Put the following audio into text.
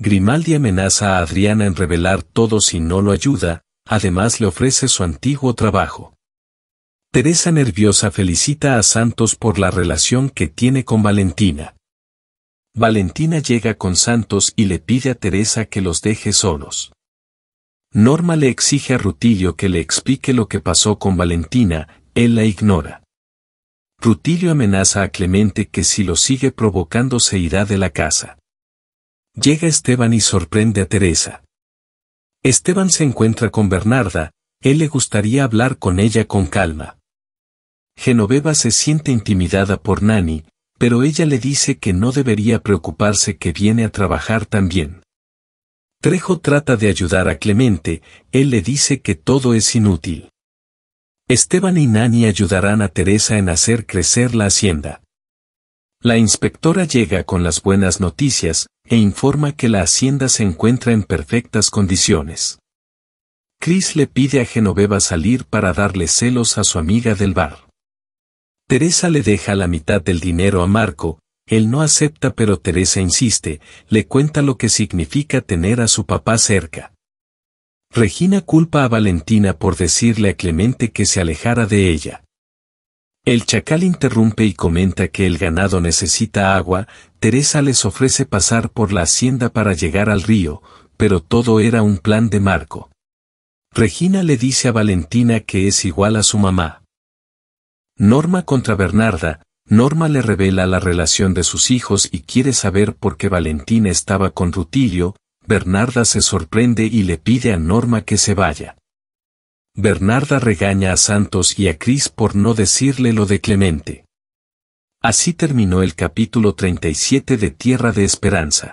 Grimaldi amenaza a Adriana en revelar todo si no lo ayuda, además le ofrece su antiguo trabajo. Teresa nerviosa felicita a Santos por la relación que tiene con Valentina. Valentina llega con Santos y le pide a Teresa que los deje solos. Norma le exige a Rutilio que le explique lo que pasó con Valentina, él la ignora. Rutilio amenaza a Clemente que si lo sigue provocando se irá de la casa llega Esteban y sorprende a Teresa. Esteban se encuentra con Bernarda, él le gustaría hablar con ella con calma. Genoveva se siente intimidada por Nani, pero ella le dice que no debería preocuparse que viene a trabajar también. Trejo trata de ayudar a Clemente, él le dice que todo es inútil. Esteban y Nani ayudarán a Teresa en hacer crecer la hacienda. La inspectora llega con las buenas noticias e informa que la hacienda se encuentra en perfectas condiciones. Chris le pide a Genoveva salir para darle celos a su amiga del bar. Teresa le deja la mitad del dinero a Marco, él no acepta pero Teresa insiste, le cuenta lo que significa tener a su papá cerca. Regina culpa a Valentina por decirle a Clemente que se alejara de ella. El chacal interrumpe y comenta que el ganado necesita agua, Teresa les ofrece pasar por la hacienda para llegar al río, pero todo era un plan de Marco. Regina le dice a Valentina que es igual a su mamá. Norma contra Bernarda, Norma le revela la relación de sus hijos y quiere saber por qué Valentina estaba con Rutilio, Bernarda se sorprende y le pide a Norma que se vaya. Bernarda regaña a Santos y a Cris por no decirle lo de Clemente. Así terminó el capítulo 37 de Tierra de Esperanza.